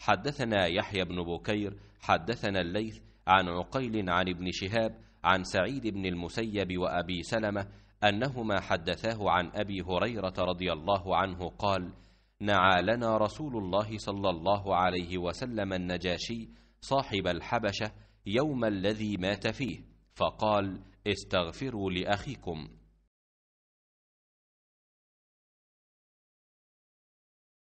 حدثنا يحيى بن بكير حدثنا الليث عن عقيل عن ابن شهاب عن سعيد بن المسيب وأبي سلمة أنهما حدثاه عن أبي هريرة رضي الله عنه قال نعى لنا رسول الله صلى الله عليه وسلم النجاشي صاحب الحبشة يوم الذي مات فيه فقال استغفروا لأخيكم